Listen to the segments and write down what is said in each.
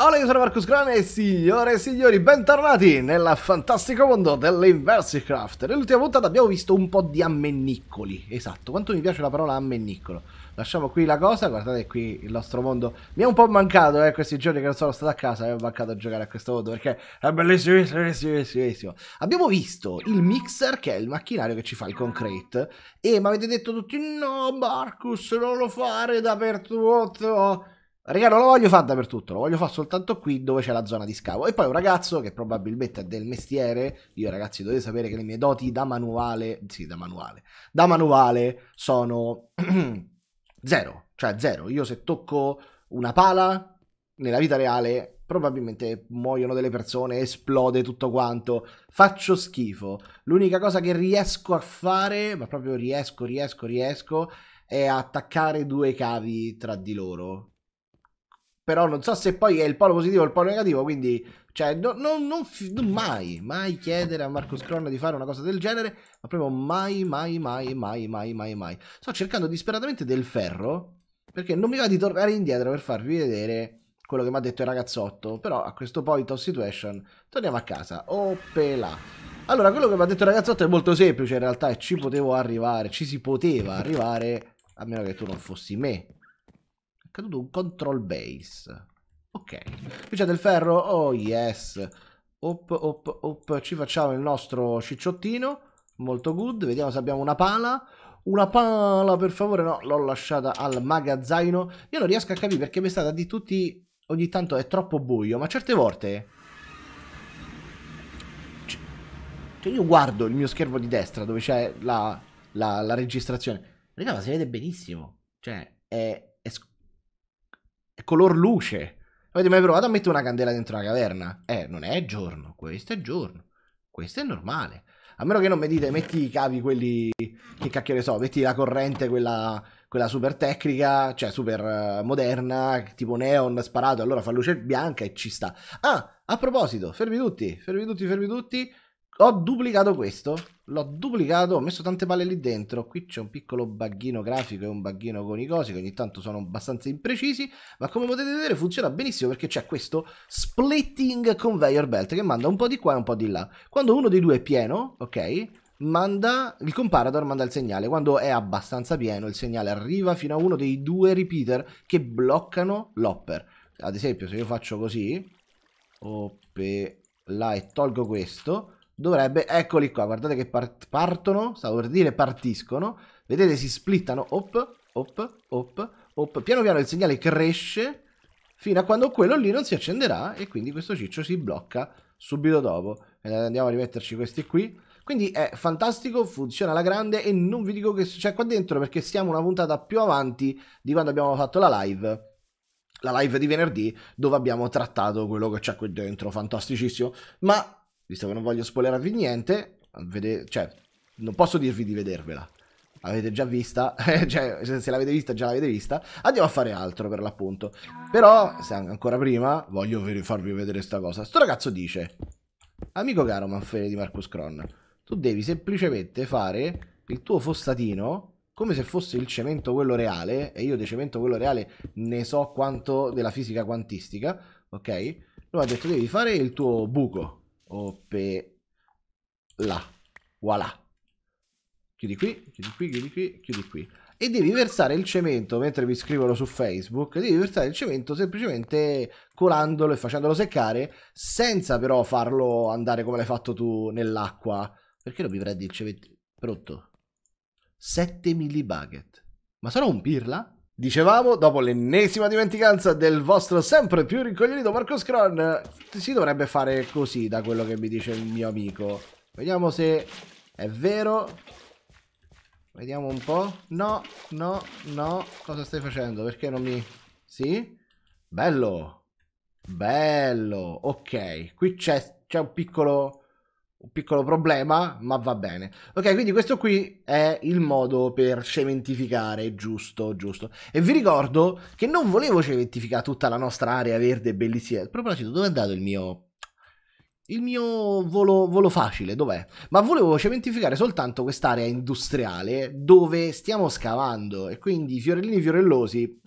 Allora, io sono Marcus Grane e signore e signori, bentornati nel fantastico mondo dell'Inversicraft. Nell'ultima puntata abbiamo visto un po' di ammennicoli, esatto, quanto mi piace la parola ammennicolo. Lasciamo qui la cosa, guardate qui il nostro mondo. Mi è un po' mancato eh, questi giorni che non sono stato a casa, mi è mancato a giocare a questo mondo perché è bellissimo, bellissimo, bellissimo. Abbiamo visto il mixer che è il macchinario che ci fa il concrete e mi avete detto tutti no Marcus non lo fare da per dappertutto Raga, non lo voglio fare dappertutto, lo voglio fare soltanto qui dove c'è la zona di scavo. E poi un ragazzo che probabilmente è del mestiere, io ragazzi dovete sapere che le mie doti da manuale, sì da manuale, da manuale sono zero, cioè zero. Io se tocco una pala nella vita reale probabilmente muoiono delle persone, esplode tutto quanto, faccio schifo. L'unica cosa che riesco a fare, ma proprio riesco, riesco, riesco, è attaccare due cavi tra di loro però non so se poi è il polo positivo o il polo negativo, quindi cioè, no, no, non, non, mai, mai chiedere a Marcus Cron di fare una cosa del genere, ma proprio mai, mai, mai, mai, mai, mai, mai. Sto cercando disperatamente del ferro, perché non mi va di tornare indietro per farvi vedere quello che mi ha detto il ragazzotto, però a questo point of situation torniamo a casa. Oh pelà. Allora, quello che mi ha detto il ragazzotto è molto semplice in realtà e ci potevo arrivare, ci si poteva arrivare, a meno che tu non fossi me, caduto un control base. Ok. Qui c'è del ferro. Oh yes. Op, op, op. Ci facciamo il nostro cicciottino. Molto good. Vediamo se abbiamo una pala. Una pala, per favore. No, l'ho lasciata al magazzino. Io non riesco a capire perché mi è stata di tutti... Ogni tanto è troppo buio, ma certe volte... Cioè, cioè io guardo il mio schermo di destra dove c'è la, la, la registrazione. Raga, ma si vede benissimo. Cioè, è, è color luce. Avete mai provato a mettere una candela dentro una caverna? Eh, non è giorno, questo è giorno, questo è normale. A meno che non mi dite, metti i cavi quelli, che cacchio ne so, metti la corrente quella, quella super tecnica, cioè super eh, moderna, tipo neon sparato, allora fa luce bianca e ci sta. Ah, a proposito, fermi tutti, fermi tutti, fermi tutti. Ho duplicato questo, l'ho duplicato, ho messo tante palle lì dentro, qui c'è un piccolo bugghino grafico e un bugghino con i cosi che ogni tanto sono abbastanza imprecisi, ma come potete vedere funziona benissimo perché c'è questo splitting conveyor belt che manda un po' di qua e un po' di là. Quando uno dei due è pieno, ok, manda il comparator manda il segnale, quando è abbastanza pieno il segnale arriva fino a uno dei due repeater che bloccano l'hopper. Ad esempio se io faccio così, op là e tolgo questo, dovrebbe, eccoli qua, guardate che partono, stavo per dire partiscono, vedete si splittano, op, op, op, op, piano piano il segnale cresce fino a quando quello lì non si accenderà e quindi questo ciccio si blocca subito dopo. Eh, andiamo a rimetterci questi qui. Quindi è fantastico, funziona alla grande e non vi dico che c'è cioè qua dentro perché siamo una puntata più avanti di quando abbiamo fatto la live la live di venerdì dove abbiamo trattato quello che c'è qui dentro, fantasticissimo. Ma visto che non voglio spoilervi niente, vede, cioè, non posso dirvi di vedervela. Avete già vista, eh, cioè, se l'avete vista, già l'avete vista. Andiamo a fare altro per l'appunto. Però, se ancora prima, voglio farvi vedere questa cosa. Sto ragazzo dice: Amico caro Manfredi di Marcus Cron, tu devi semplicemente fare il tuo fostatino come se fosse il cemento quello reale, e io di cemento quello reale ne so quanto della fisica quantistica, ok? Lui ha detto devi fare il tuo buco, OP là. Voilà. Chiudi qui, chiudi qui, chiudi qui, chiudi qui. E devi versare il cemento, mentre mi scrivono su Facebook, devi versare il cemento semplicemente colandolo e facendolo seccare, senza però farlo andare come l'hai fatto tu nell'acqua. Perché non mi prendi il cemento? Pronto? 7 millibucket. Ma sarò un pirla? Dicevamo, dopo l'ennesima dimenticanza del vostro sempre più rincoglionito Marco Scron, si dovrebbe fare così da quello che mi dice il mio amico. Vediamo se è vero. Vediamo un po'. No, no, no. Cosa stai facendo? Perché non mi... Sì? Bello. Bello. Ok, qui c'è un piccolo un piccolo problema, ma va bene. Ok, quindi questo qui è il modo per cementificare, giusto, giusto. E vi ricordo che non volevo cementificare tutta la nostra area verde bellissima. A proposito, dove è andato il mio... Il mio volo, volo facile, dov'è? Ma volevo cementificare soltanto quest'area industriale dove stiamo scavando e quindi i fiorellini fiorellosi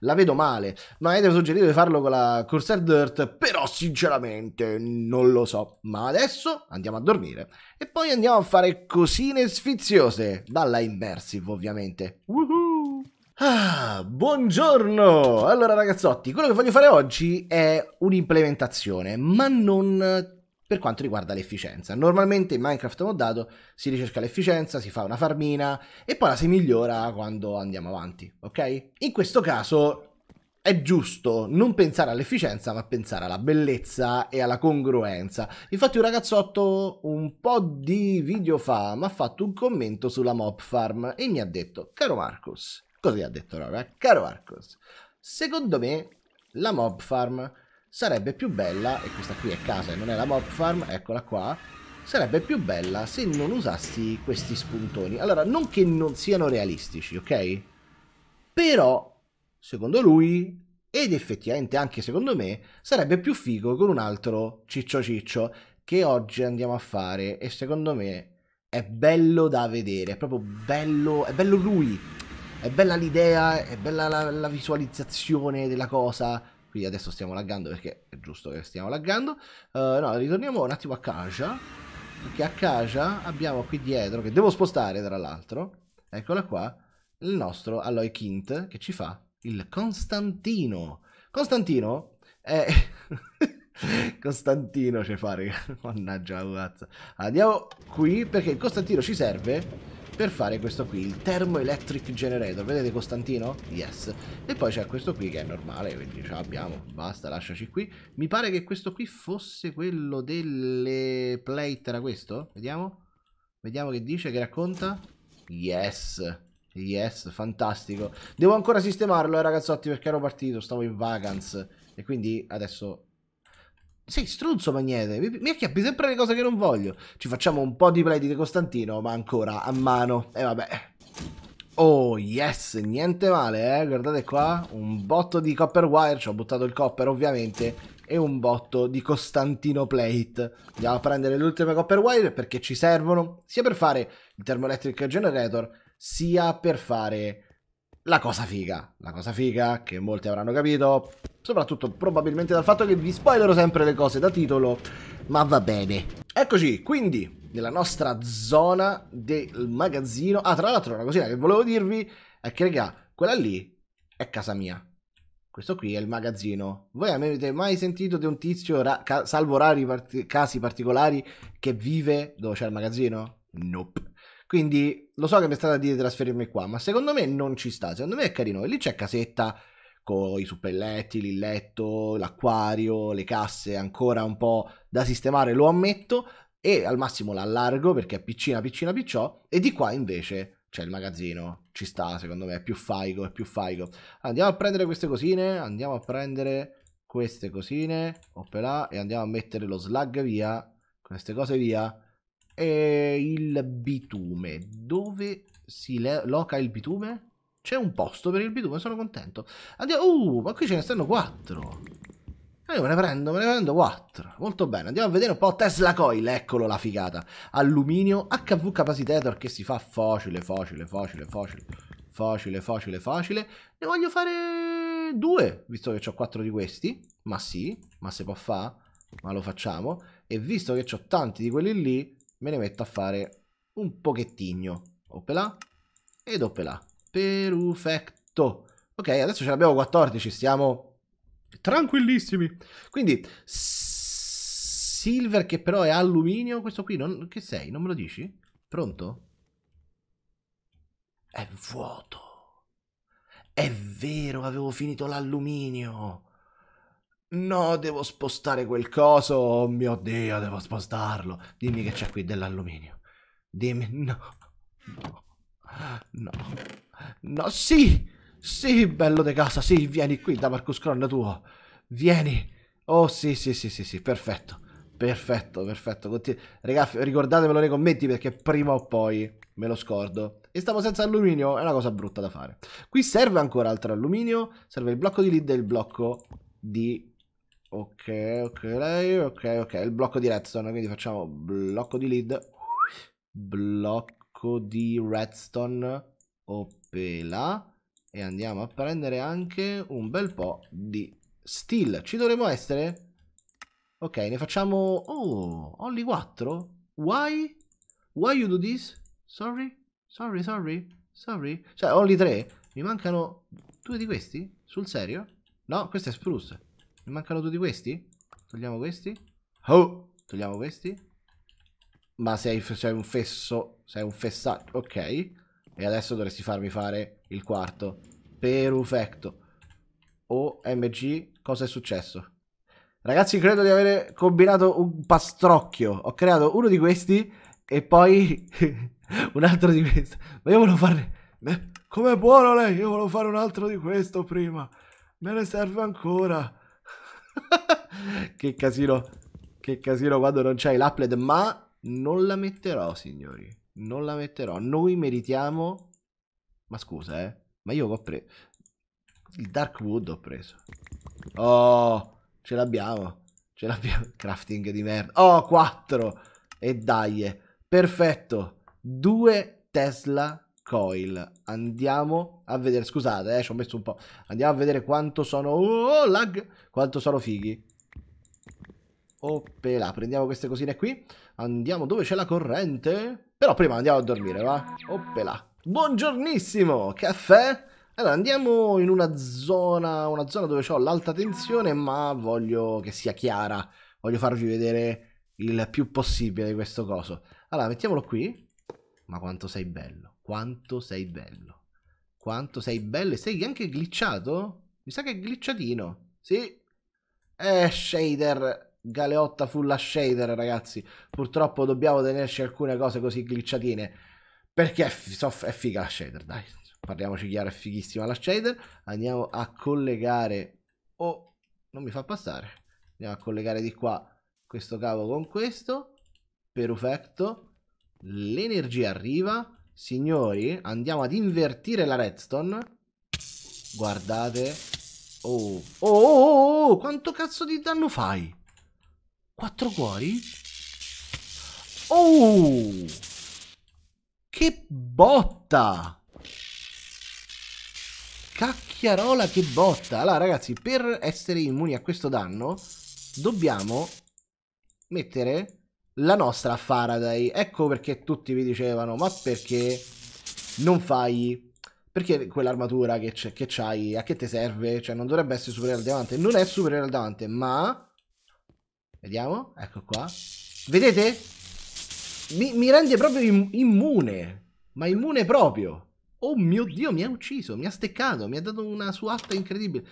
la vedo male. Mi avete suggerito di farlo con la Corsair Dirt, però sinceramente non lo so. Ma adesso andiamo a dormire e poi andiamo a fare cosine sfiziose, dalla Immersive ovviamente. Woohoo! Ah, buongiorno! Allora ragazzotti, quello che voglio fare oggi è un'implementazione, ma non per quanto riguarda l'efficienza. Normalmente in Minecraft moddato si ricerca l'efficienza, si fa una farmina e poi la si migliora quando andiamo avanti, ok? In questo caso è giusto non pensare all'efficienza, ma pensare alla bellezza e alla congruenza. Infatti, un ragazzotto un po' di video fa mi ha fatto un commento sulla Mob Farm e mi ha detto: Caro Marcus, cosa gli ha detto Rora? Caro Marcus, secondo me la Mob Farm sarebbe più bella, e questa qui è casa e non è la mob farm, eccola qua, sarebbe più bella se non usassi questi spuntoni. Allora, non che non siano realistici, ok? Però, secondo lui, ed effettivamente anche secondo me, sarebbe più figo con un altro ciccio ciccio che oggi andiamo a fare e secondo me è bello da vedere, è proprio bello, è bello lui, è bella l'idea, è bella la, la visualizzazione della cosa, quindi adesso stiamo laggando perché è giusto che stiamo laggando. Uh, no, ritorniamo un attimo a casa. Perché a casa abbiamo qui dietro, che devo spostare tra l'altro, eccola qua, il nostro Alloy Kint che ci fa il Costantino. Costantino è... Costantino ci fa, Mannaggia la guazza. Andiamo qui perché il Costantino ci serve per fare questo qui, il Thermoelectric Generator. Vedete Costantino? Yes. E poi c'è questo qui che è normale, quindi ce l'abbiamo, basta, lasciaci qui. Mi pare che questo qui fosse quello delle plate, era questo? Vediamo? Vediamo che dice, che racconta. Yes. Yes, fantastico. Devo ancora sistemarlo, eh, ragazzotti, perché ero partito, stavo in vacanze. E quindi adesso sei struzzo Magnete, mi, mi acchiappi sempre le cose che non voglio. Ci facciamo un po' di play di De Costantino, ma ancora a mano. E vabbè. Oh yes, niente male, eh. Guardate qua, un botto di copper wire, ci ho buttato il copper ovviamente e un botto di Costantino Plate. Andiamo a prendere le ultime copper wire perché ci servono sia per fare il thermoelectric generator sia per fare la cosa figa, la cosa figa che molti avranno capito, soprattutto probabilmente dal fatto che vi spoilerò sempre le cose da titolo, ma va bene. Eccoci, quindi, nella nostra zona del magazzino. Ah, tra l'altro, una cosina che volevo dirvi è che, raga, quella lì è casa mia. Questo qui è il magazzino. Voi avete mai sentito di un tizio, ra salvo rari part casi particolari, che vive dove c'è il magazzino? Nope. Quindi lo so che mi è stata dire di trasferirmi qua, ma secondo me non ci sta. Secondo me è carino. E lì c'è casetta con i suppelletti, il letto, l'acquario, le casse ancora un po' da sistemare, lo ammetto. E al massimo l'allargo perché è piccina, piccina, picciò. E di qua invece c'è il magazzino. Ci sta, secondo me, è più faico, è più faico. Andiamo a prendere queste cosine, andiamo a prendere queste cosine, là, e andiamo a mettere lo slug via, queste cose via è il bitume. Dove si loca il bitume? C'è un posto per il bitume, sono contento. Andiamo... Uh, ma qui ce ne stanno quattro. Io eh, me ne prendo, me ne prendo 4. Molto bene, andiamo a vedere un po' Tesla Coil, eccolo la figata. Alluminio, HV Capacitator che si fa facile, facile, facile, facile, facile, facile, facile. Ne voglio fare due, visto che ho 4 di questi. Ma sì, ma si può fare, ma lo facciamo. E visto che ho tanti di quelli lì, me ne metto a fare un pochettino. Opela ed opela. Perfetto. Ok, adesso ce l'abbiamo 14, stiamo tranquillissimi. Quindi, silver che però è alluminio, questo qui, non... che sei? Non me lo dici? Pronto? È vuoto. È vero, avevo finito l'alluminio. No, devo spostare quel coso. Oh mio Dio, devo spostarlo. Dimmi che c'è qui dell'alluminio. Dimmi, no. No. No. sì. Sì, bello di casa. Sì, vieni qui da Marcus Cron tuo. Vieni. Oh, sì, sì, sì, sì, sì, perfetto. Perfetto, perfetto. Ragazzi, ricordatemelo nei commenti perché prima o poi me lo scordo. E stiamo senza alluminio, è una cosa brutta da fare. Qui serve ancora altro alluminio, serve il blocco di lead e il blocco di Ok, ok, ok, ok. Il blocco di redstone, quindi facciamo blocco di lead, blocco di redstone, opela. E andiamo a prendere anche un bel po' di steel. Ci dovremmo essere? Ok, ne facciamo... Oh, only 4? Why? Why you do this? Sorry? Sorry, sorry, sorry. Cioè, only 3? Mi mancano due di questi? Sul serio? No, questo è spruce. Ne mancano tutti questi? Togliamo questi? Oh! Togliamo questi? Ma sei, sei un fesso, sei un fessaggio, ok. E adesso dovresti farmi fare il quarto. Perfetto. OMG, cosa è successo? Ragazzi, credo di avere combinato un pastrocchio. Ho creato uno di questi e poi un altro di questo. Ma io volevo fare... Com'è buono lei? Io volevo fare un altro di questo prima. Me ne serve ancora che casino, che casino quando non c'hai l'upload, ma non la metterò, signori. Non la metterò. Noi meritiamo... Ma scusa, eh. Ma io ho preso... Il Dark Wood ho preso. Oh, ce l'abbiamo. Ce l'abbiamo. Crafting di merda. Oh, 4. E dai. Eh, perfetto. Due Tesla coil. Andiamo a vedere, scusate, eh, ci ho messo un po'. Andiamo a vedere quanto sono oh, lag, quanto sono fighi. Oppela, prendiamo queste cosine qui. Andiamo dove c'è la corrente. Però prima andiamo a dormire, va? Oppela. Buongiornissimo, caffè. Allora, andiamo in una zona, una zona dove ho l'alta tensione, ma voglio che sia chiara. Voglio farvi vedere il più possibile di questo coso. Allora, mettiamolo qui. Ma quanto sei bello. Quanto sei bello. Quanto sei bello. E sei anche glitchato? Mi sa che è glitchatino. Sì. Eh, shader. Galeotta full a shader, ragazzi. Purtroppo dobbiamo tenerci alcune cose così glitchatine. Perché è, f- è figa la shader, dai. Parliamoci chiaro, è fighissima la shader. Andiamo a collegare... Oh, non mi fa passare. Andiamo a collegare di qua questo cavo con questo perfetto l'energia arriva Signori, andiamo ad invertire la redstone. Guardate. Oh, oh. Oh, oh, oh, oh, quanto cazzo di danno fai? Quattro cuori? Oh! Che botta! Cacchiarola che botta! Allora ragazzi, per essere immuni a questo danno, dobbiamo mettere la nostra Faraday. Ecco perché tutti vi dicevano, ma perché non fai... Perché quell'armatura che, che c'hai, a che ti serve? Cioè non dovrebbe essere superiore al diamante. Non è superiore al diamante, ma... Vediamo, ecco qua. Vedete? Mi, mi rende proprio im immune. Ma immune proprio. Oh mio Dio, mi ha ucciso, mi ha steccato, mi ha dato una suatta incredibile.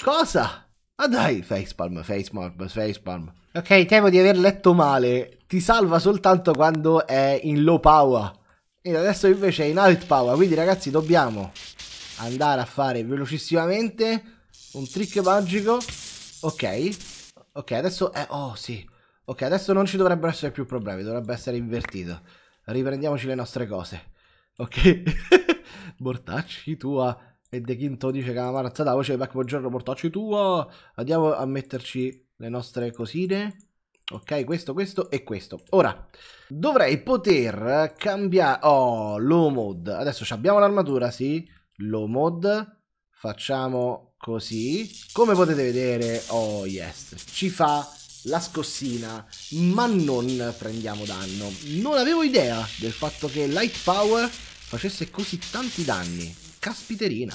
Cosa? Ah dai, facepalm, facepalm, facepalm. Ok, temo di aver letto male. Ti salva soltanto quando è in low power. E adesso invece è in alt power. Quindi ragazzi dobbiamo andare a fare velocissimamente un trick magico. Ok. Ok, adesso è... Oh sì. Ok, adesso non ci dovrebbero essere più problemi. Dovrebbe essere invertito. Riprendiamoci le nostre cose. Ok. Mortacci tua e De Quinto dice che la marazzata voce cioè, per Giorno portacci tuo andiamo a metterci le nostre cosine ok questo questo e questo ora dovrei poter cambiare oh low mod adesso abbiamo l'armatura sì low mod facciamo così come potete vedere oh yes ci fa la scossina, ma non prendiamo danno. Non avevo idea del fatto che Light Power facesse così tanti danni caspiterina.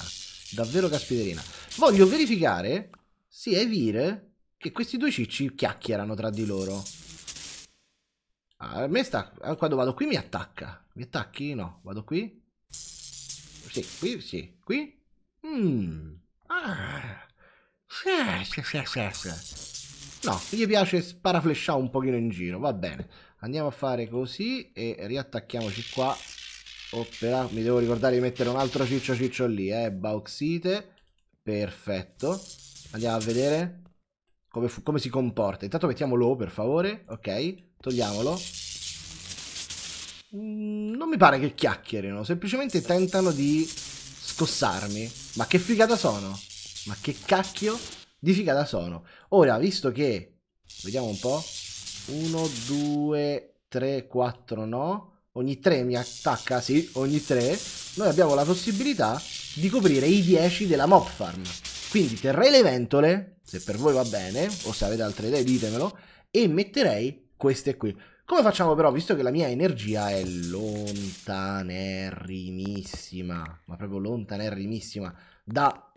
Davvero caspiterina. Voglio verificare, se è vire, che questi due cicci chiacchierano tra di loro. Ah, a me sta... Ah, quando vado qui mi attacca. Mi attacchi? No. Vado qui? Sì, qui, sì. Qui? Mmm. Ah. No, gli piace sparaflesciare un pochino in giro. Va bene. Andiamo a fare così e riattacchiamoci qua Opera, mi devo ricordare di mettere un altro ciccio ciccio lì, eh. Bauxite, perfetto. Andiamo a vedere come, come si comporta. Intanto mettiamo low, per favore. Ok, togliamolo. Mm, non mi pare che chiacchierino, semplicemente tentano di scossarmi. Ma che figata sono? Ma che cacchio di figata sono? Ora, visto che... Vediamo un po'. 1, 2, 3, 4, no ogni 3 mi attacca, sì, ogni 3, noi abbiamo la possibilità di coprire i 10 della mob farm. Quindi terrei le ventole, se per voi va bene, o se avete altre idee ditemelo, e metterei queste qui. Come facciamo però, visto che la mia energia è lontanerrimissima, ma proprio lontanerrimissima, da,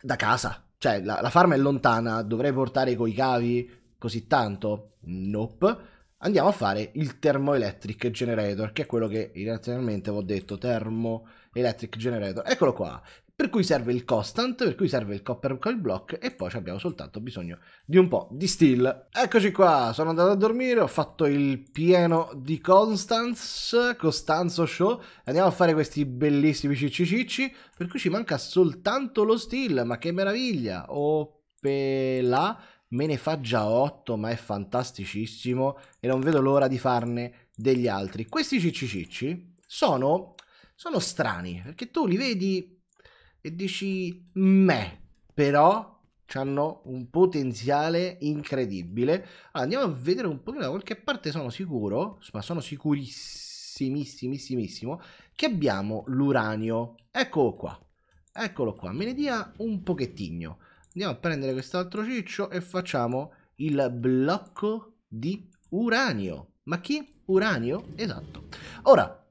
da casa. Cioè, la, la farm è lontana, dovrei portare coi cavi così tanto? Nope andiamo a fare il thermoelectric generator, che è quello che inizialmente avevo detto, thermoelectric generator. Eccolo qua, per cui serve il constant, per cui serve il copper coil block e poi abbiamo soltanto bisogno di un po' di steel. Eccoci qua, sono andato a dormire, ho fatto il pieno di Constance, Costanzo Show, andiamo a fare questi bellissimi ciccicicci, per cui ci manca soltanto lo steel, ma che meraviglia, là me ne fa già 8 ma è fantasticissimo e non vedo l'ora di farne degli altri. Questi ciccicicci sono, sono strani perché tu li vedi e dici me, però hanno un potenziale incredibile. Allora, andiamo a vedere un po' da qualche parte sono sicuro, ma sono sicurissimissimissimo che abbiamo l'uranio. Eccolo qua. Eccolo qua, me ne dia un pochettino. Andiamo a prendere quest'altro ciccio e facciamo il blocco di uranio. Ma chi? Uranio? Esatto. Ora,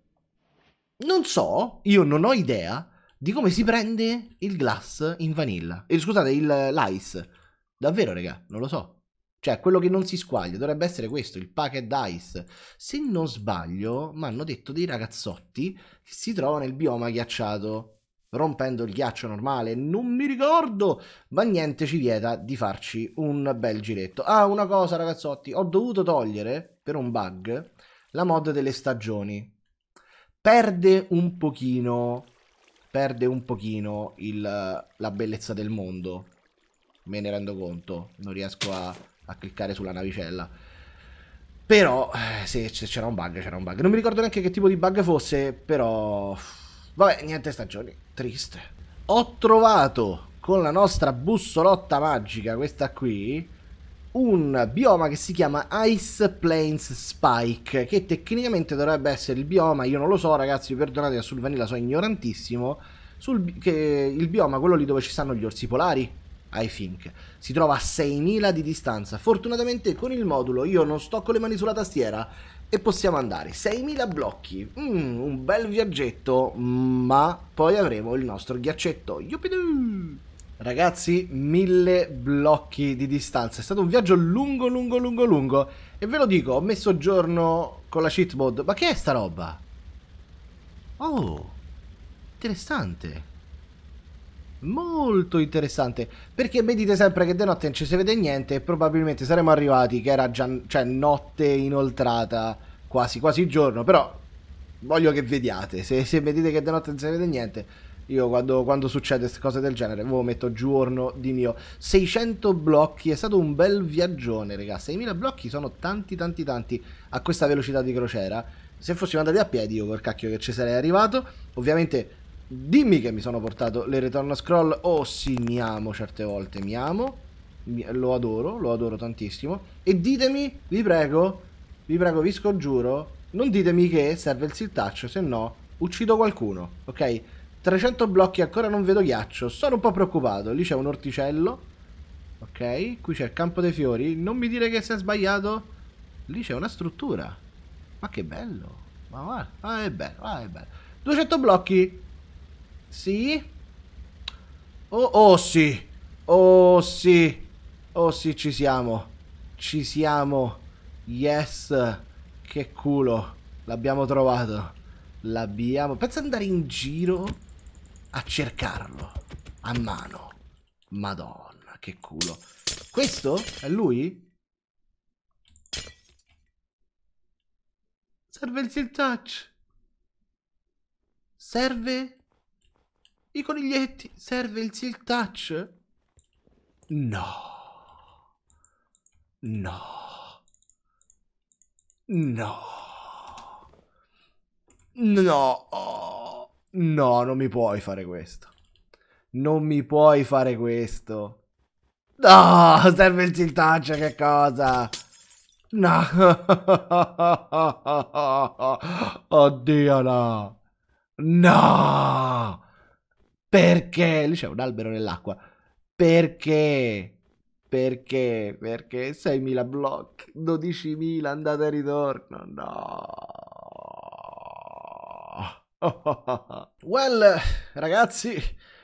non so, io non ho idea di come si prende il glass in vanilla. Eh, scusate, il, l'ice. Davvero, raga, non lo so. Cioè, quello che non si squaglia dovrebbe essere questo, il packet ice. Se non sbaglio, mi hanno detto dei ragazzotti che si trovano nel bioma ghiacciato rompendo il ghiaccio normale, non mi ricordo, ma niente ci vieta di farci un bel giretto. Ah, una cosa ragazzotti, ho dovuto togliere per un bug la mod delle stagioni. Perde un pochino, perde un pochino il, la bellezza del mondo, me ne rendo conto, non riesco a, a cliccare sulla navicella. Però, eh, se c'era un bug, c'era un bug. Non mi ricordo neanche che tipo di bug fosse, però... Vabbè, niente stagioni triste. Ho trovato con la nostra bussolotta magica, questa qui, un bioma che si chiama Ice Plains Spike, che tecnicamente dovrebbe essere il bioma, io non lo so ragazzi, perdonate, sul vanilla so ignorantissimo, sul, che, il bioma, quello lì dove ci stanno gli orsi polari, I think. Si trova a 6.000 di distanza. Fortunatamente con il modulo io non sto con le mani sulla tastiera e possiamo andare. 6.000 blocchi, mm, un bel viaggetto, ma poi avremo il nostro ghiaccetto. Yuppidoo! Ragazzi, 1000 blocchi di distanza, è stato un viaggio lungo, lungo, lungo, lungo. E ve lo dico, ho messo giorno con la cheat mod, ma che è sta roba? Oh, interessante molto interessante perché vedete sempre che di notte non ci si vede niente e probabilmente saremmo arrivati che era già cioè, notte inoltrata quasi quasi giorno però voglio che vediate se, se vedete che di notte non si vede niente io quando, quando succede cose del genere ve oh, metto giorno di mio 600 blocchi è stato un bel viaggione raga 6000 blocchi sono tanti tanti tanti a questa velocità di crociera se fossimo andati a piedi io col cacchio che ci sarei arrivato ovviamente Dimmi che mi sono portato le Return Scroll. Oh sì, mi amo certe volte, mi amo. Mi, lo adoro, lo adoro tantissimo. E ditemi, vi prego, vi prego, vi scongiuro, non ditemi che serve il siltaccio se no uccido qualcuno, ok? 300 blocchi, ancora non vedo ghiaccio, sono un po' preoccupato. Lì c'è un orticello, ok? Qui c'è il campo dei fiori. Non mi dire che si è sbagliato. Lì c'è una struttura. Ma che bello. Ma guarda, ah, è bello, ah, è bello. 200 blocchi, sì? Oh, oh sì! Oh sì! Oh sì, ci siamo! Ci siamo! Yes! Che culo! L'abbiamo trovato! L'abbiamo... Pensa andare in giro a cercarlo! A mano! Madonna, che culo! Questo? È lui? Serve il seal touch! Serve i coniglietti! Serve il seal touch? No. No. No. No. No, non mi puoi fare questo. Non mi puoi fare questo. No, serve il seal touch, che cosa? No. Oddio no. No. Perché? Lì c'è un albero nell'acqua. Perché? Perché? Perché 6.000 block, 12.000 andata e ritorno. No. Well, ragazzi,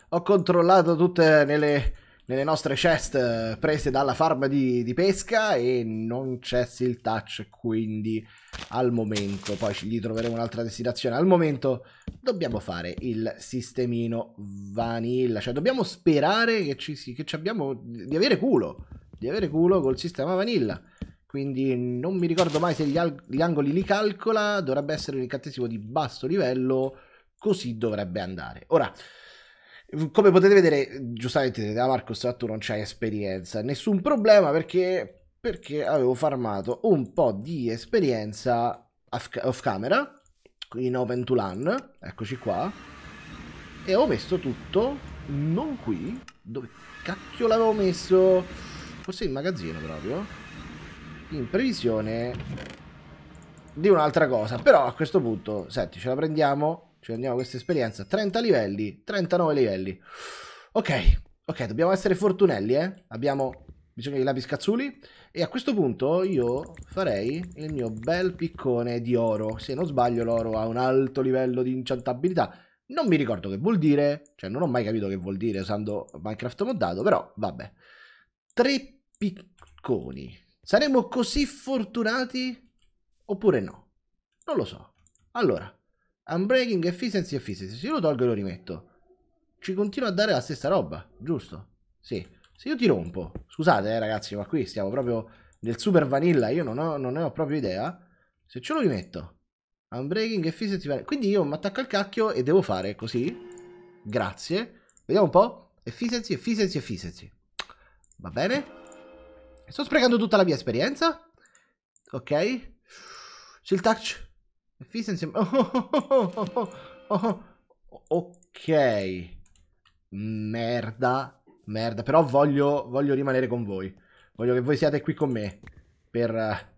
ho controllato tutte nelle nelle nostre chest eh, prese dalla farma di, di pesca e non c'è il Touch, quindi al momento, poi gli troveremo un'altra destinazione, al momento dobbiamo fare il sistemino vanilla, cioè dobbiamo sperare che ci, che ci abbiamo, di avere culo, di avere culo col sistema vanilla quindi non mi ricordo mai se gli, gli, angoli li calcola, dovrebbe essere un incantesimo di basso livello, così dovrebbe andare. Ora, come potete vedere, giustamente da Marco Strattu non c'è esperienza, nessun problema perché, perché avevo farmato un po' di esperienza off camera in Open to LAN, eccoci qua, e ho messo tutto, non qui, dove cacchio l'avevo messo? Forse in magazzino proprio, in previsione di un'altra cosa, però a questo punto, senti, ce la prendiamo ci prendiamo questa esperienza. 30 livelli, 39 livelli. Ok, ok, dobbiamo essere fortunelli, eh. Abbiamo bisogno di lapiscazzuli E a questo punto io farei il mio bel piccone di oro. Se non sbaglio l'oro ha un alto livello di inchantabilità. Non mi ricordo che vuol dire, cioè non ho mai capito che vuol dire usando Minecraft moddato, però vabbè. Tre picconi. Saremo così fortunati oppure no? Non lo so. Allora, Unbreaking, efficiency, efficiency. Se io lo tolgo e lo rimetto, ci continua a dare la stessa roba, giusto? Sì. Se io ti rompo, scusate eh, ragazzi, ma qui stiamo proprio nel super vanilla, io non, ho, non ne ho proprio idea. Se ce lo rimetto, unbreaking, efficiency, quindi io mi attacco al cacchio e devo fare così. Grazie. Vediamo un po'. Efficiency, efficiency, efficiency. Va bene. Sto sprecando tutta la mia esperienza. Ok. Shield touch. Efficiency... Oh oh, oh, oh, oh, ok. Merda. Merda. Però voglio, voglio, rimanere con voi. Voglio che voi siate qui con me. Per,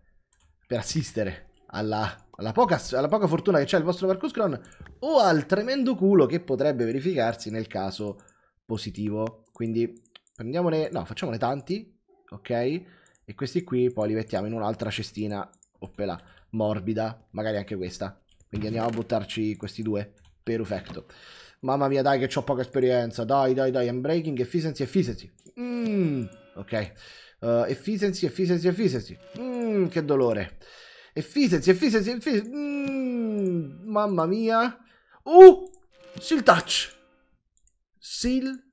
per assistere alla, alla, poca, alla, poca, fortuna che c'è il vostro Marcus Cron. O al tremendo culo che potrebbe verificarsi nel caso positivo. Quindi prendiamone... No, facciamone tanti. Ok? E questi qui poi li mettiamo in un'altra cestina. Oppela morbida, magari anche questa. Quindi andiamo a buttarci questi due. Perfetto. Mamma mia, dai, che ho poca esperienza. Dai, dai, dai. breaking, efficiency, efficiency. Mm, ok. Uh, efficiency, efficiency, efficiency. Mm, che dolore. Efficiency, efficiency, efficiency. Mm, mamma mia. Uh! Seal touch. Seal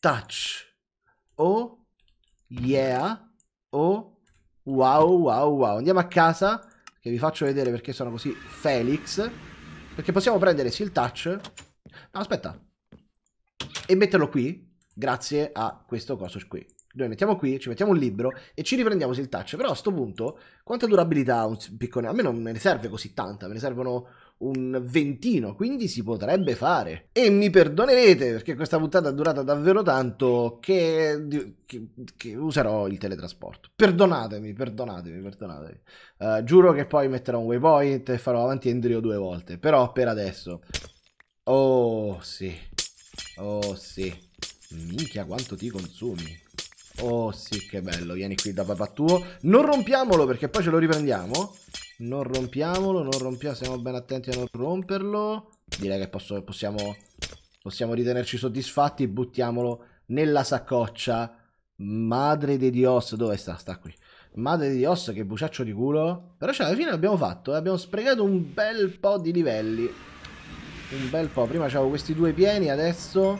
touch. Oh, yeah. Oh, wow, wow, wow. Andiamo a casa che vi faccio vedere perché sono così Felix, perché possiamo prendere sì il touch, no, aspetta, e metterlo qui, grazie a questo coso qui. Noi mettiamo qui, ci mettiamo un libro e ci riprendiamo sul touch. Però a questo punto, quanta durabilità ha un piccone? A me non me ne serve così tanta, me ne servono un ventino, quindi si potrebbe fare. E mi perdonerete perché questa puntata è durata davvero tanto che, che, che userò il teletrasporto. Perdonatemi, perdonatemi, perdonatemi. Uh, giuro che poi metterò un waypoint e farò avanti e due volte, però per adesso... Oh sì, oh sì, minchia quanto ti consumi. Oh sì, che bello, vieni qui da papà tuo. Non rompiamolo perché poi ce lo riprendiamo. Non rompiamolo, non rompiamo, stiamo ben attenti a non romperlo. Direi che posso, possiamo, possiamo ritenerci soddisfatti, buttiamolo nella saccoccia. Madre di Dios, dove sta? Sta qui. Madre di Dios, che buciaccio di culo. Però cioè, alla fine l'abbiamo fatto, eh. abbiamo sprecato un bel po' di livelli. Un bel po'. Prima c'avevo questi due pieni, adesso...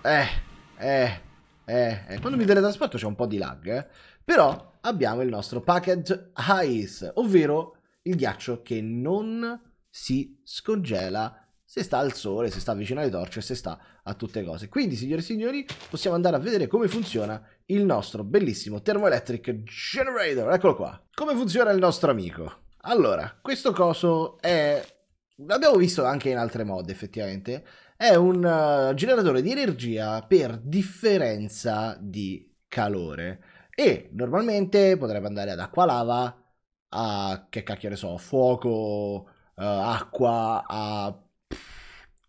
Eh, eh, eh, eh. Quando mi teletrasporto c'è un po' di lag, eh. Però abbiamo il nostro package ice, ovvero il ghiaccio che non si scongela se sta al sole, se sta vicino alle torce, se sta a tutte cose. Quindi, signore e signori, possiamo andare a vedere come funziona il nostro bellissimo thermoelectric generator. Eccolo qua. Come funziona il nostro amico? Allora, questo coso è... L'abbiamo visto anche in altre mod, effettivamente. È un uh, generatore di energia per differenza di calore. E normalmente potrebbe andare ad acqua lava, a che cacchio ne so, fuoco, uh, acqua, a...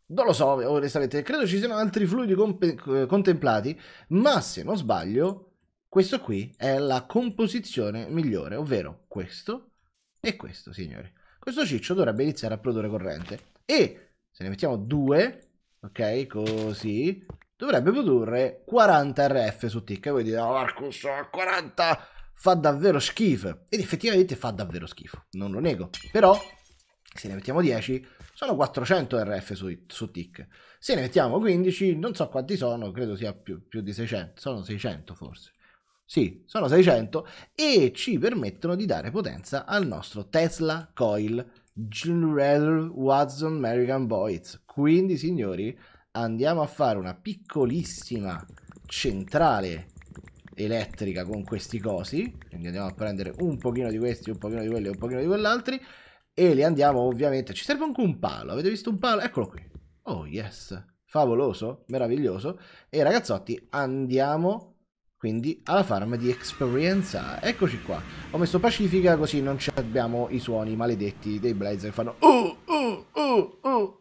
non lo so, onestamente, credo ci siano altri fluidi comp- eh, contemplati, ma se non sbaglio, questo qui è la composizione migliore, ovvero questo e questo, signori. Questo ciccio dovrebbe iniziare a produrre corrente. E se ne mettiamo due, ok, così, dovrebbe produrre 40 RF su tick. E voi dite, oh, Marcus, 40 fa davvero schifo. Ed effettivamente fa davvero schifo, non lo nego. Però, se ne mettiamo 10, sono 400 RF su, su tick. Se ne mettiamo 15, non so quanti sono, credo sia più, più di 600, sono 600 forse. Sì, sono 600 e ci permettono di dare potenza al nostro Tesla Coil Generator Watson American Boys. Quindi, signori, andiamo a fare una piccolissima centrale elettrica con questi cosi quindi andiamo a prendere un pochino di questi un pochino di quelli e un pochino di quell'altri e li andiamo ovviamente ci serve anche un palo avete visto un palo eccolo qui oh yes favoloso meraviglioso e ragazzotti andiamo quindi alla farm di esperienza eccoci qua ho messo pacifica così non abbiamo i suoni maledetti dei blazer che fanno uh, uh,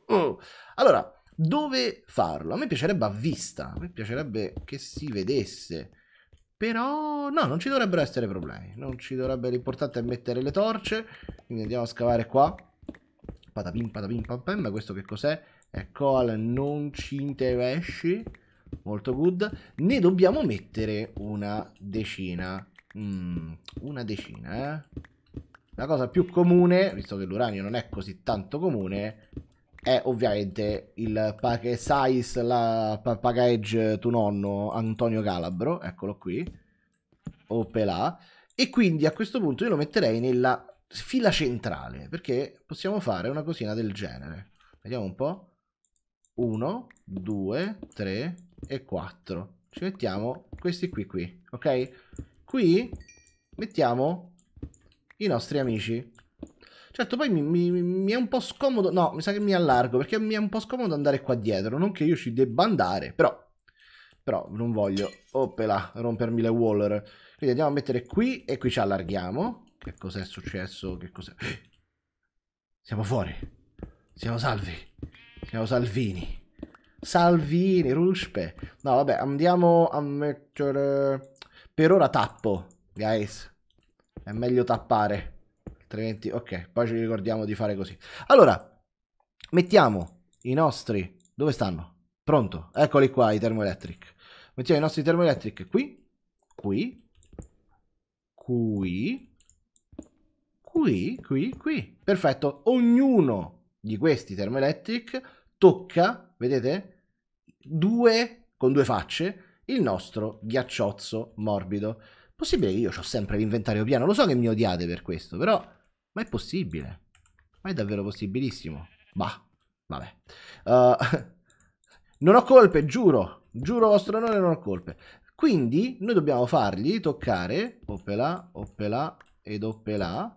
uh, allora dove farlo. A me piacerebbe a vista, a me piacerebbe che si vedesse. Però no, non ci dovrebbero essere problemi. Non ci dovrebbe. L'importante è mettere le torce. Quindi andiamo a scavare qua. Patapim, patapim, pam, questo che cos'è? È al non ci interessi. Molto good. Ne dobbiamo mettere una decina. Mm, una decina, eh. La cosa più comune, visto che l'uranio non è così tanto comune, è ovviamente il pare size la package tuo nonno Antonio Calabro, eccolo qui, o pelà, e quindi a questo punto io lo metterei nella fila centrale, perché possiamo fare una cosina del genere. Vediamo un po'. 1, 2, 3 e 4. Ci mettiamo questi qui qui, ok? Qui mettiamo i nostri amici. Certo, poi mi, mi, mi, è un po' scomodo. No, mi sa che mi allargo perché mi è un po' scomodo andare qua dietro. Non che io ci debba andare, però. Però non voglio. Oppela, rompermi le waller. Quindi andiamo a mettere qui e qui ci allarghiamo. Che cos'è successo? Che cos'è? Siamo fuori. Siamo salvi. Siamo Salvini. Salvini, ruspe. No, vabbè, andiamo a mettere... Per ora tappo, guys. È meglio tappare altrimenti ok, poi ci ricordiamo di fare così. Allora, mettiamo i nostri, dove stanno? Pronto, eccoli qua i termoelectric. Mettiamo i nostri termoelectric qui, qui, qui, qui, qui, qui. Perfetto, ognuno di questi termoelectric tocca, vedete, due, con due facce, il nostro ghiacciozzo morbido. Possibile che io ho sempre l'inventario pieno, lo so che mi odiate per questo, però ma è possibile. Ma è davvero possibilissimo. Bah, vabbè. Uh, non ho colpe, giuro. Giuro vostro onore, non ho colpe. Quindi noi dobbiamo fargli toccare, oppela, oppela ed oppela,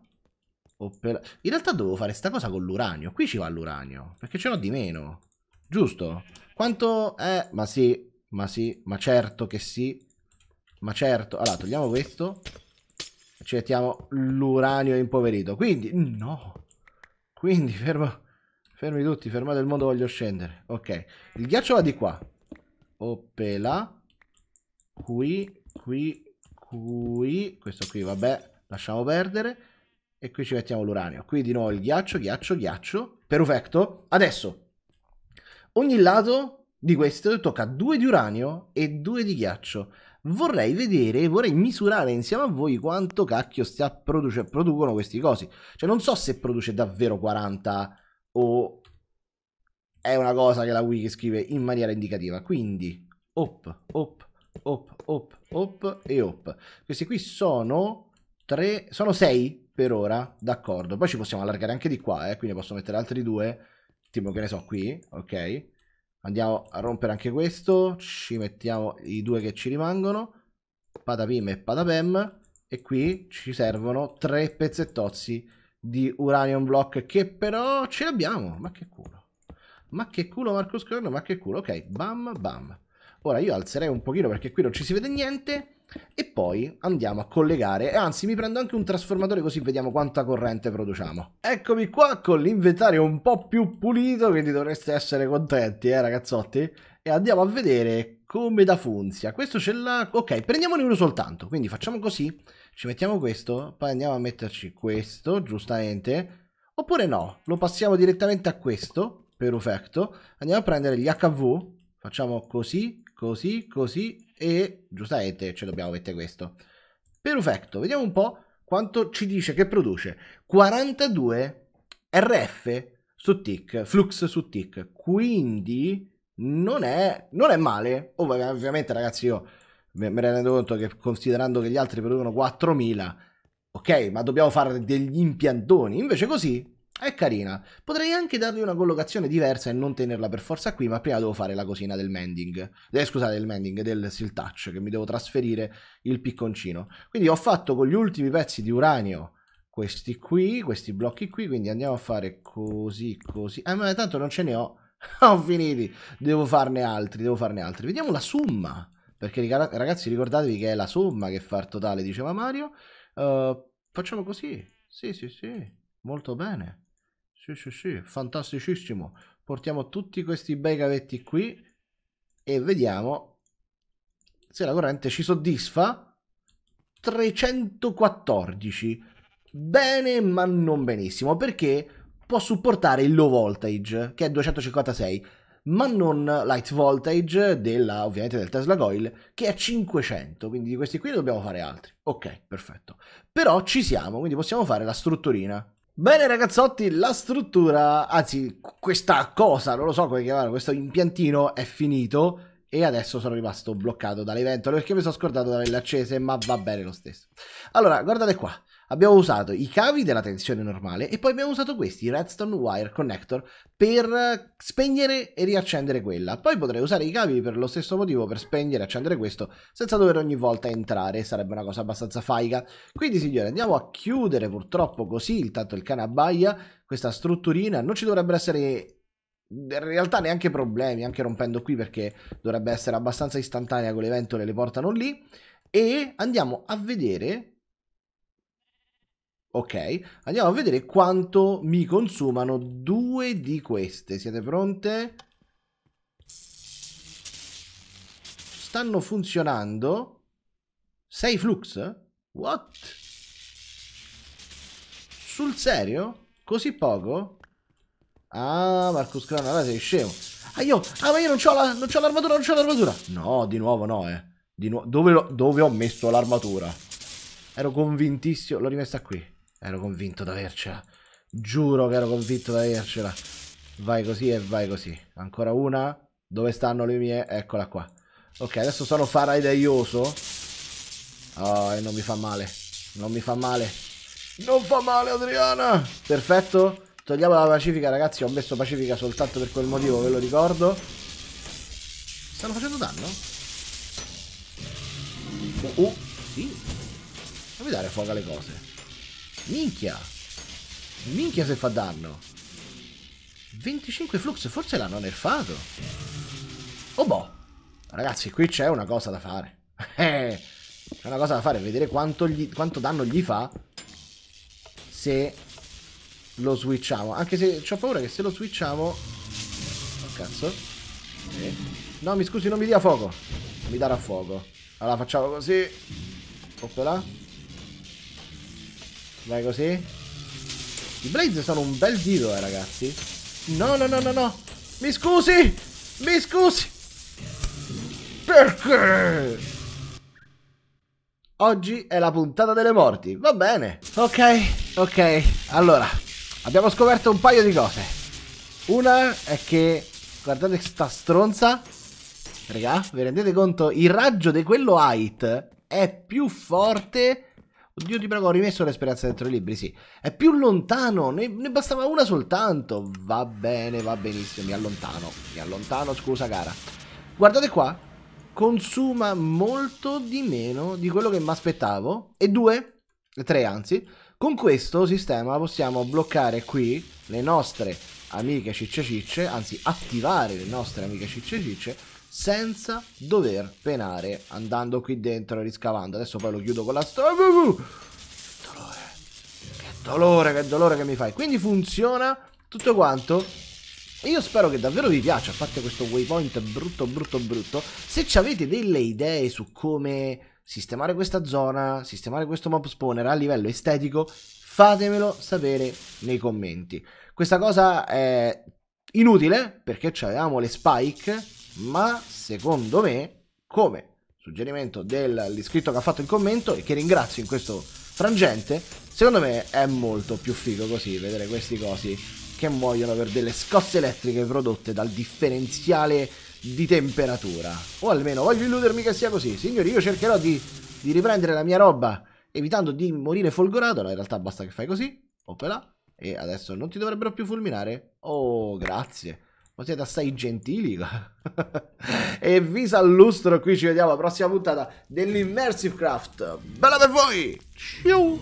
oppela. In realtà dovevo fare sta cosa con l'uranio. Qui ci va l'uranio, perché ce l'ho di meno. Giusto? Quanto è? Ma sì, ma sì, ma certo che sì. Ma certo. Allora, togliamo questo ci mettiamo l'uranio impoverito. Quindi, no. Quindi, fermo, fermi tutti, fermate il mondo, voglio scendere. Ok, il ghiaccio va di qua. Opela. Qui, qui, qui. Questo qui, vabbè, lasciamo perdere. E qui ci mettiamo l'uranio. Qui di nuovo il ghiaccio, ghiaccio, ghiaccio. Perfetto. Adesso, ogni lato di questo tocca due di uranio e due di ghiaccio vorrei vedere vorrei misurare insieme a voi quanto cacchio stia produce, producono questi cosi. Cioè non so se produce davvero 40 o è una cosa che la wiki scrive in maniera indicativa. Quindi, op, op, op, op, op e op. Questi qui sono 3, sono 6 per ora, d'accordo. Poi ci possiamo allargare anche di qua, eh, quindi posso mettere altri due, tipo che ne so qui, ok? Andiamo a rompere anche questo. Ci mettiamo i due che ci rimangono. Patapim e patapem. E qui ci servono tre pezzettozzi di uranium block che però ce l'abbiamo. Ma che culo. Ma che culo Marcus Corno, ma che culo. Ok, bam bam. Ora io alzerei un pochino perché qui non ci si vede niente e poi andiamo a collegare e anzi mi prendo anche un trasformatore così vediamo quanta corrente produciamo eccomi qua con l'inventario un po' più pulito quindi dovreste essere contenti eh ragazzotti e andiamo a vedere come da funzia questo ce l'ha ok prendiamone uno soltanto quindi facciamo così ci mettiamo questo poi andiamo a metterci questo giustamente oppure no lo passiamo direttamente a questo perfetto andiamo a prendere gli HV facciamo così così, così e giustamente ce dobbiamo mettere questo. Perfetto, vediamo un po' quanto ci dice che produce. 42 RF su tick, flux su tick, quindi non è, non è male. Oh, ovviamente ragazzi io me ne rendo conto che considerando che gli altri producono 4000, ok, ma dobbiamo fare degli impiantoni, invece così è carina. Potrei anche dargli una collocazione diversa e non tenerla per forza qui, ma prima devo fare la cosina del mending. Eh, scusate, del mending, del seal touch, che mi devo trasferire il picconcino. Quindi ho fatto con gli ultimi pezzi di uranio questi qui, questi blocchi qui, quindi andiamo a fare così, così. Ah, ma tanto non ce ne ho. ho finiti. Devo farne altri, devo farne altri. Vediamo la somma. Perché ragazzi ricordatevi che è la somma che fa il totale, diceva Mario. Uh, facciamo così. Sì, sì, sì. Molto bene. Sì, sì, sì, fantasticissimo. Portiamo tutti questi bei gavetti qui e vediamo se la corrente ci soddisfa. 314. Bene, ma non benissimo, perché può supportare il low voltage, che è 256, ma non light voltage della, ovviamente del Tesla Coil, che è 500, quindi di questi qui dobbiamo fare altri. Ok, perfetto. Però ci siamo, quindi possiamo fare la strutturina. Bene ragazzotti, la struttura, anzi questa cosa, non lo so come chiamarlo, questo impiantino è finito e adesso sono rimasto bloccato dalle ventole perché mi sono scordato di averle accese, ma va bene lo stesso. Allora, guardate qua abbiamo usato i cavi della tensione normale e poi abbiamo usato questi redstone wire connector per spegnere e riaccendere quella. Poi potrei usare i cavi per lo stesso motivo per spegnere e accendere questo senza dover ogni volta entrare, sarebbe una cosa abbastanza faiga. Quindi signore andiamo a chiudere purtroppo così, intanto il cane abbaia questa strutturina, non ci dovrebbero essere in realtà neanche problemi, anche rompendo qui perché dovrebbe essere abbastanza istantanea con le ventole, le portano lì. E andiamo a vedere Ok, andiamo a vedere quanto mi consumano due di queste. Siete pronte? Stanno funzionando. 6 flux? What? Sul serio? Così poco? Ah, Marcus Clan, allora sei scemo. Ah, io, ah, ma io non ho l'armatura, la, non ho l'armatura. No, di nuovo no, eh. Di nuovo, dove, dove ho messo l'armatura? Ero convintissimo, l'ho rimessa qui. Ero convinto di avercela. Giuro che ero convinto di avercela. Vai così e vai così. Ancora una. Dove stanno le mie? Eccola qua. Ok, adesso sono faraideioso. Oh, e non mi fa male. Non mi fa male. Non fa male, Adriana! Perfetto. Togliamo la pacifica, ragazzi. Ho messo pacifica soltanto per quel motivo, ve lo ricordo. Stanno facendo danno? Uh, uh. Sì. Non mi dare fuoco alle cose. Minchia. Minchia se fa danno. 25 flux, forse l'hanno nerfato. Oh boh. Ragazzi, qui c'è una cosa da fare. Eh, c'è una cosa da fare, vedere quanto, gli, quanto danno gli fa se lo switchiamo. Anche se ho paura che se lo switchiamo... Oh, cazzo. Eh. No, mi scusi, non mi dia fuoco. Mi darà fuoco. Allora facciamo così. Oppela. Vai così. I Blaze sono un bel dito, eh, ragazzi. No, no, no, no, no. Mi scusi! Mi scusi! Perché? Oggi è la puntata delle morti. Va bene. Ok, ok. Allora, abbiamo scoperto un paio di cose. Una è che... Guardate sta stronza. Raga, vi rendete conto? Il raggio di quello height è più forte Oddio, ti prego, ho rimesso le speranze dentro i libri, sì. È più lontano, ne, ne, bastava una soltanto. Va bene, va benissimo, mi allontano. Mi allontano, scusa cara. Guardate qua, consuma molto di meno di quello che mi aspettavo. E due, e tre anzi. Con questo sistema possiamo bloccare qui le nostre amiche cicce cicce, anzi attivare le nostre amiche cicce cicce senza dover penare andando qui dentro e riscavando. Adesso poi lo chiudo con la storia. Che dolore, che dolore, che dolore che mi fai. Quindi funziona tutto quanto. E io spero che davvero vi piaccia, a parte questo waypoint brutto, brutto, brutto. Se avete delle idee su come sistemare questa zona, sistemare questo mob spawner a livello estetico, fatemelo sapere nei commenti. Questa cosa è inutile perché avevamo le spike ma secondo me, come suggerimento dell'iscritto che ha fatto il commento e che ringrazio in questo frangente, secondo me è molto più figo così vedere questi cosi che muoiono per delle scosse elettriche prodotte dal differenziale di temperatura. O almeno voglio illudermi che sia così. Signori, io cercherò di, di riprendere la mia roba evitando di morire folgorato. No, in realtà basta che fai così. Opela. E adesso non ti dovrebbero più fulminare. Oh, grazie ma siete assai gentili. e vi lustro, qui ci vediamo alla prossima puntata dell'Immersive Craft. Bella per voi! Ciao!